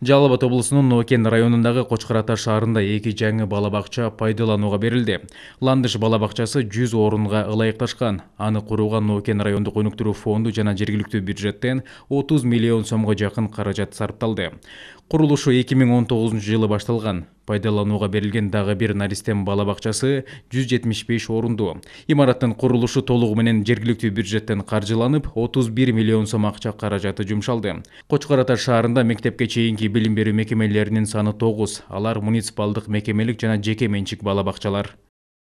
жалал абад облусунун нокен районундагы кочкор ата шаарында эки жаңы бала бакча пайдаланууга берилди ландыш бала бакчасы жүз орунга ылайыкташкан аны курууга нокен райондук өнүктүрүү фонду жана жергиликтүү бюджеттен отуз миллион сомго жакын каражат сарпталды курулушу эки миң он тогузунчу жылы башталган Пайдалануға берілген дағы бір наристем балабақшасы 175 орынды. имараттын құрылышы толығыменен жергілікті бюджеттен қаржыланып 31 миллион сом акча каражаты жумшалды кочкор ата мектепке чейинки билим берүү саны 9 алар муниципалдық мекемелік жана жеке меншік балабақшалар.